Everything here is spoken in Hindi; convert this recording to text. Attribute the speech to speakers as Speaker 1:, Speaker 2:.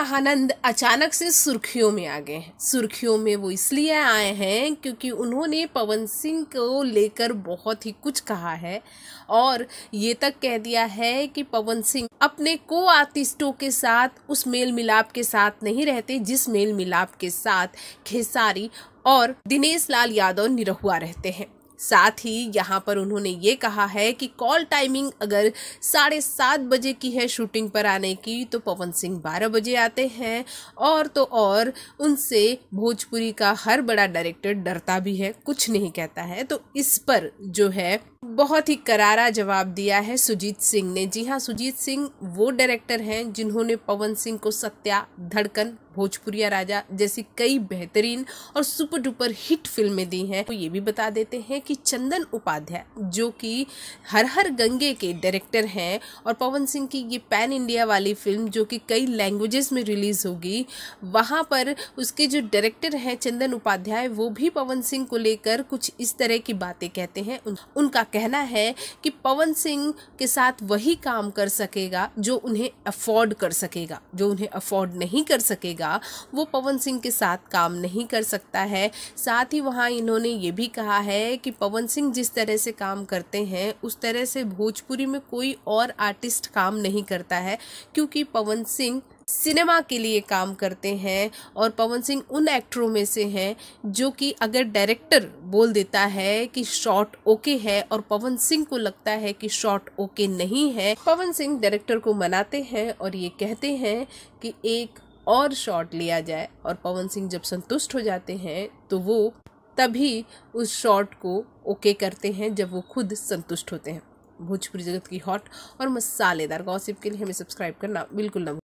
Speaker 1: महानंद अचानक से सुर्खियों में आ गए हैं सुर्खियों में वो इसलिए आए हैं क्योंकि उन्होंने पवन सिंह को लेकर बहुत ही कुछ कहा है और ये तक कह दिया है कि पवन सिंह अपने को आर्टिस्टों के साथ उस मेल मिलाप के साथ नहीं रहते जिस मेल मिलाप के साथ खेसारी और दिनेश लाल यादव निरहुआ रहते हैं साथ ही यहाँ पर उन्होंने ये कहा है कि कॉल टाइमिंग अगर साढ़े सात बजे की है शूटिंग पर आने की तो पवन सिंह बारह बजे आते हैं और तो और उनसे भोजपुरी का हर बड़ा डायरेक्टर डरता भी है कुछ नहीं कहता है तो इस पर जो है बहुत ही करारा जवाब दिया है सुजीत सिंह ने जी हाँ सुजीत सिंह वो डायरेक्टर हैं जिन्होंने पवन सिंह को सत्या धड़कन भोजपुरिया राजा जैसी कई बेहतरीन और सुपर डुपर हिट फिल्में दी हैं तो ये भी बता देते हैं कि चंदन उपाध्याय जो कि हर हर गंगे के डायरेक्टर हैं और पवन सिंह की ये पैन इंडिया वाली फिल्म जो कि कई लैंग्वेजेस में रिलीज़ होगी वहाँ पर उसके जो डायरेक्टर हैं चंदन उपाध्याय वो भी पवन सिंह को लेकर कुछ इस तरह की बातें कहते हैं उनका कहना है कि पवन सिंह के साथ वही काम कर सकेगा जो उन्हें अफोर्ड कर सकेगा जो उन्हें अफोर्ड नहीं कर सकेगा रहेगा वो पवन सिंह के साथ काम नहीं कर सकता है साथ ही वहाँ इन्होंने ये भी कहा है कि पवन सिंह जिस तरह से काम करते हैं उस तरह से भोजपुरी में कोई और आर्टिस्ट काम नहीं करता है क्योंकि पवन सिंह सिनेमा के लिए काम करते हैं और पवन सिंह उन एक्टरों में से हैं जो कि अगर डायरेक्टर बोल देता है कि शॉट ओके है और पवन सिंह को लगता है कि शॉट ओके नहीं है पवन सिंह डायरेक्टर को मनाते हैं और ये कहते हैं कि एक और शॉट लिया जाए और पवन सिंह जब संतुष्ट हो जाते हैं तो वो तभी उस शॉट को ओके करते हैं जब वो खुद संतुष्ट होते हैं भोजपुरी जगत की हॉट और मसालेदार गॉसिप के लिए हमें सब्सक्राइब करना बिल्कुल ना